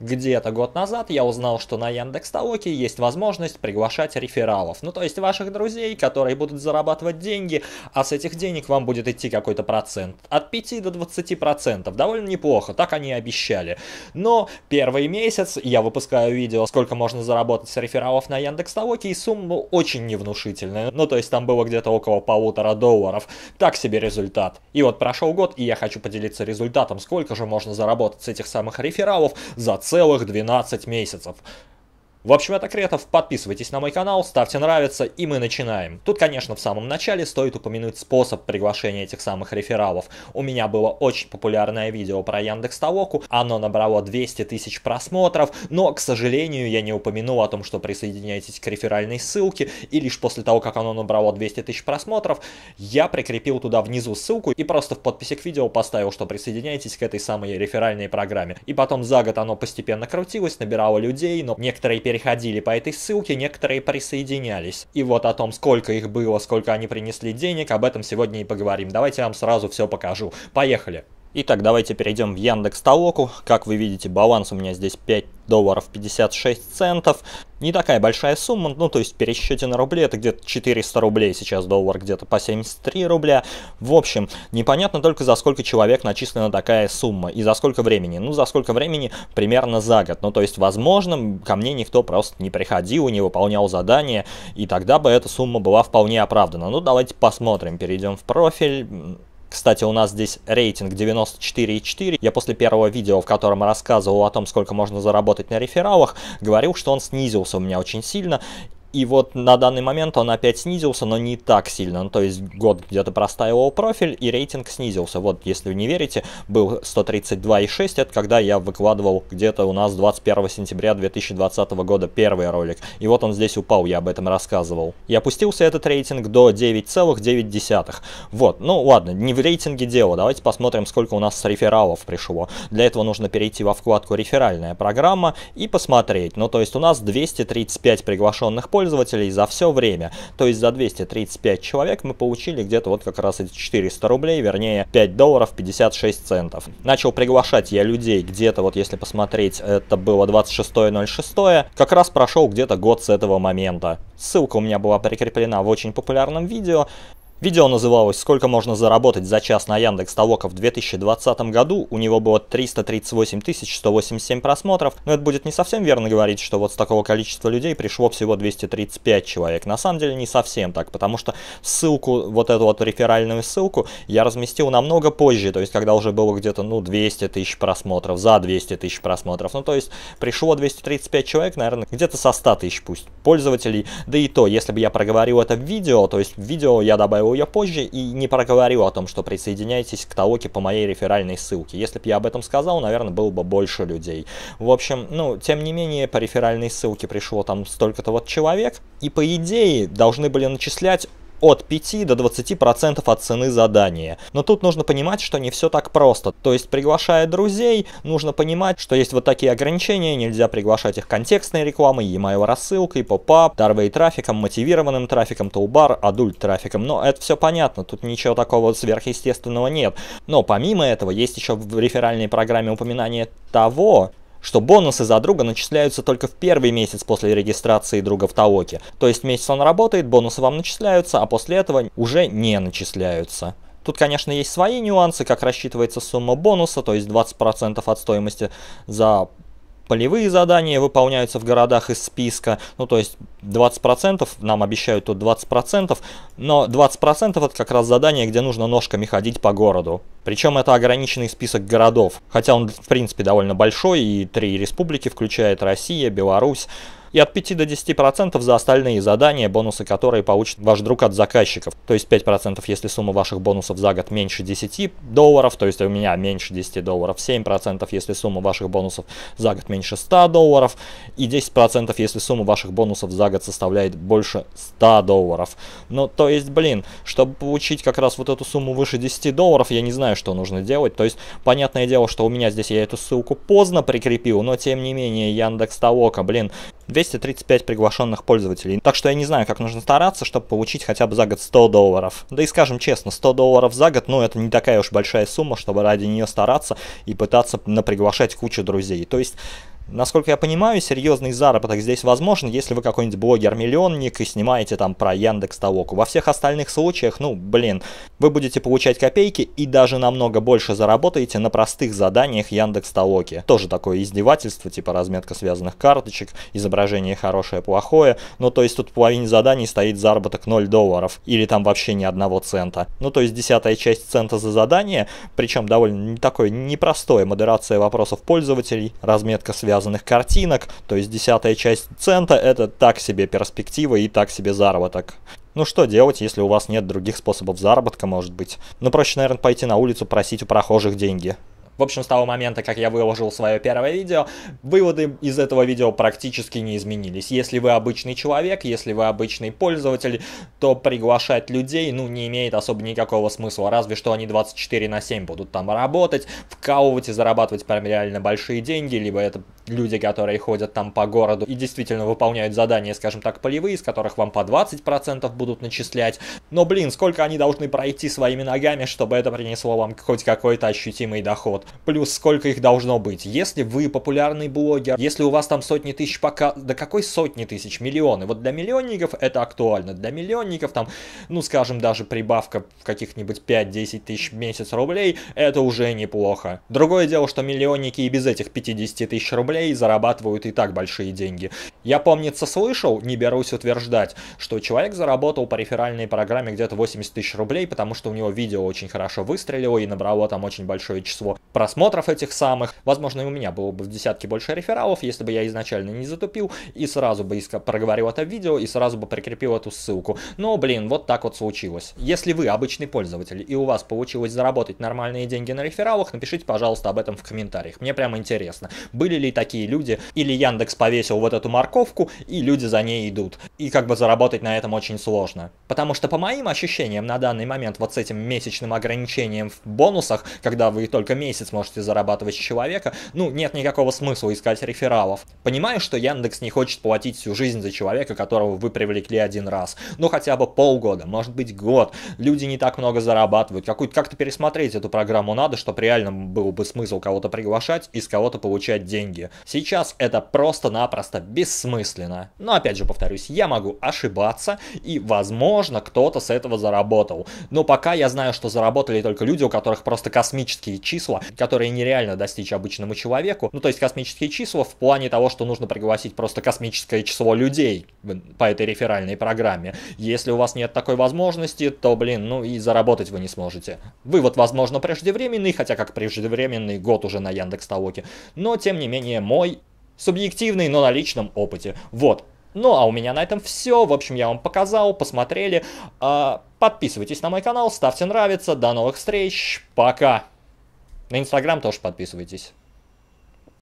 где-то год назад я узнал, что на Яндекс Толоке есть возможность приглашать рефералов. Ну, то есть ваших друзей, которые будут зарабатывать деньги, а с этих денег вам будет идти какой-то процент. От 5 до 20 процентов. Довольно неплохо, так они обещали. Но первый месяц я выпускаю видео, сколько можно заработать с рефералов на Яндекс Толоке, и сумма очень невнушительная. Ну, то есть там было где-то около полутора долларов. Так себе результат. И вот прошел год, и я хочу поделиться результатом, сколько же можно заработать с этих самых рефералов за целых 12 месяцев. В общем, это Кретов, подписывайтесь на мой канал, ставьте нравится, и мы начинаем. Тут, конечно, в самом начале стоит упомянуть способ приглашения этих самых рефералов. У меня было очень популярное видео про Яндекс Толоку, оно набрало 200 тысяч просмотров, но, к сожалению, я не упомянул о том, что присоединяйтесь к реферальной ссылке, и лишь после того, как оно набрало 200 тысяч просмотров, я прикрепил туда внизу ссылку и просто в подписи к видео поставил, что присоединяйтесь к этой самой реферальной программе. И потом за год оно постепенно крутилось, набирало людей, но некоторые переходили по этой ссылке, некоторые присоединялись. И вот о том, сколько их было, сколько они принесли денег, об этом сегодня и поговорим. Давайте я вам сразу все покажу. Поехали! Итак, давайте перейдем в Яндекс Толоку. Как вы видите, баланс у меня здесь 5 долларов 56 центов. Не такая большая сумма, ну то есть в пересчете на рубли это где-то 400 рублей, сейчас доллар где-то по 73 рубля. В общем, непонятно только за сколько человек начислена такая сумма и за сколько времени. Ну за сколько времени примерно за год. Ну то есть возможно ко мне никто просто не приходил, не выполнял задание и тогда бы эта сумма была вполне оправдана. Ну давайте посмотрим, перейдем в профиль. Кстати, у нас здесь рейтинг 94,4. Я после первого видео, в котором рассказывал о том, сколько можно заработать на рефералах, говорил, что он снизился у меня очень сильно. И вот на данный момент он опять снизился, но не так сильно. Ну, то есть год где-то простаивал профиль, и рейтинг снизился. Вот, если вы не верите, был 132,6, это когда я выкладывал где-то у нас 21 сентября 2020 года первый ролик. И вот он здесь упал, я об этом рассказывал. И опустился этот рейтинг до 9,9. Вот, ну ладно, не в рейтинге дело. Давайте посмотрим, сколько у нас рефералов пришло. Для этого нужно перейти во вкладку «Реферальная программа» и посмотреть. Ну, то есть у нас 235 приглашенных пользователей пользователей за все время. То есть за 235 человек мы получили где-то вот как раз эти 400 рублей, вернее 5 долларов 56 центов. Начал приглашать я людей где-то, вот если посмотреть, это было 26.06, как раз прошел где-то год с этого момента. Ссылка у меня была прикреплена в очень популярном видео. Видео называлось «Сколько можно заработать за час на Яндекс Толока в 2020 году?» У него было 338 187 просмотров, но это будет не совсем верно говорить, что вот с такого количества людей пришло всего 235 человек. На самом деле не совсем так, потому что ссылку, вот эту вот реферальную ссылку я разместил намного позже, то есть когда уже было где-то ну 200 тысяч просмотров, за 200 тысяч просмотров. Ну то есть пришло 235 человек, наверное, где-то со 100 тысяч пусть пользователей, да и то, если бы я проговорил это в видео, то есть в видео я добавил добавил ее позже и не проговорил о том, что присоединяйтесь к Таоке по моей реферальной ссылке. Если бы я об этом сказал, наверное, было бы больше людей. В общем, ну, тем не менее, по реферальной ссылке пришло там столько-то вот человек, и по идее должны были начислять от 5 до 20% от цены задания. Но тут нужно понимать, что не все так просто. То есть, приглашая друзей, нужно понимать, что есть вот такие ограничения, нельзя приглашать их контекстной рекламой, e-mail рассылкой, поп-ап, дарвей трафиком, мотивированным трафиком, тоубар, адульт трафиком. Но это все понятно, тут ничего такого сверхъестественного нет. Но помимо этого, есть еще в реферальной программе упоминание того, что бонусы за друга начисляются только в первый месяц после регистрации друга в Таоке. То есть месяц он работает, бонусы вам начисляются, а после этого уже не начисляются. Тут, конечно, есть свои нюансы, как рассчитывается сумма бонуса, то есть 20% от стоимости за полевые задания выполняются в городах из списка, ну то есть 20%, нам обещают тут 20%, но 20% это как раз задание, где нужно ножками ходить по городу. Причем это ограниченный список городов, хотя он в принципе довольно большой и три республики включает Россия, Беларусь, и от 5 до 10% за остальные задания, бонусы которые получит ваш друг от заказчиков. То есть 5% если сумма ваших бонусов за год меньше 10 долларов, то есть у меня меньше 10 долларов, 7% если сумма ваших бонусов за год меньше 100 долларов и 10% если сумма ваших бонусов за год составляет больше 100 долларов. Ну то есть, блин, чтобы получить как раз вот эту сумму выше 10 долларов, я не знаю, что нужно делать. То есть, понятное дело, что у меня здесь я эту ссылку поздно прикрепил, но тем не менее Яндекс Толока, блин, 235 приглашенных пользователей. Так что я не знаю, как нужно стараться, чтобы получить хотя бы за год 100 долларов. Да и скажем честно, 100 долларов за год, ну это не такая уж большая сумма, чтобы ради нее стараться и пытаться наприглашать кучу друзей. То есть Насколько я понимаю, серьезный заработок здесь возможен, если вы какой-нибудь блогер-миллионник и снимаете там про Яндекс Толоку. Во всех остальных случаях, ну, блин, вы будете получать копейки и даже намного больше заработаете на простых заданиях Яндекс Толоки. Тоже такое издевательство, типа разметка связанных карточек, изображение хорошее, плохое. Ну, то есть тут в половине заданий стоит заработок 0 долларов или там вообще ни одного цента. Ну, то есть десятая часть цента за задание, причем довольно такое непростое, модерация вопросов пользователей, разметка связанных связанных картинок, то есть десятая часть цента – это так себе перспектива и так себе заработок. Ну что делать, если у вас нет других способов заработка, может быть? Ну проще, наверное, пойти на улицу просить у прохожих деньги. В общем, с того момента, как я выложил свое первое видео, выводы из этого видео практически не изменились. Если вы обычный человек, если вы обычный пользователь, то приглашать людей, ну, не имеет особо никакого смысла, разве что они 24 на 7 будут там работать, вкалывать и зарабатывать прям реально большие деньги, либо это люди, которые ходят там по городу и действительно выполняют задания, скажем так, полевые, из которых вам по 20% будут начислять. Но, блин, сколько они должны пройти своими ногами, чтобы это принесло вам хоть какой-то ощутимый доход. Плюс, сколько их должно быть. Если вы популярный блогер, если у вас там сотни тысяч пока... Да какой сотни тысяч? Миллионы. Вот для миллионников это актуально. Для миллионников там, ну, скажем, даже прибавка в каких-нибудь 5-10 тысяч в месяц рублей, это уже неплохо. Другое дело, что миллионники и без этих 50 тысяч рублей рублей зарабатывают и так большие деньги. Я, помнится, слышал, не берусь утверждать, что человек заработал по реферальной программе где-то 80 тысяч рублей, потому что у него видео очень хорошо выстрелило и набрало там очень большое число просмотров этих самых. Возможно, и у меня было бы в десятке больше рефералов, если бы я изначально не затупил и сразу бы проговорил это видео и сразу бы прикрепил эту ссылку. Но, блин, вот так вот случилось. Если вы обычный пользователь и у вас получилось заработать нормальные деньги на рефералах, напишите, пожалуйста, об этом в комментариях. Мне прямо интересно, были ли такие такие люди. Или Яндекс повесил вот эту морковку, и люди за ней идут. И как бы заработать на этом очень сложно. Потому что по моим ощущениям на данный момент вот с этим месячным ограничением в бонусах, когда вы только месяц можете зарабатывать с человека, ну нет никакого смысла искать рефералов. Понимаю, что Яндекс не хочет платить всю жизнь за человека, которого вы привлекли один раз. Ну хотя бы полгода, может быть год. Люди не так много зарабатывают. Какую-то как-то пересмотреть эту программу надо, чтобы реально был бы смысл кого-то приглашать и с кого-то получать деньги. Сейчас это просто-напросто бессмысленно. Но опять же повторюсь, я могу ошибаться, и возможно кто-то с этого заработал. Но пока я знаю, что заработали только люди, у которых просто космические числа, которые нереально достичь обычному человеку. Ну то есть космические числа в плане того, что нужно пригласить просто космическое число людей по этой реферальной программе. Если у вас нет такой возможности, то, блин, ну и заработать вы не сможете. Вывод, возможно, преждевременный, хотя как преждевременный год уже на Яндекс.Толоке. Но, тем не менее, мой субъективный, но на личном опыте. Вот. Ну, а у меня на этом все. В общем, я вам показал, посмотрели. А, подписывайтесь на мой канал, ставьте нравится. До новых встреч. Пока. На Инстаграм тоже подписывайтесь.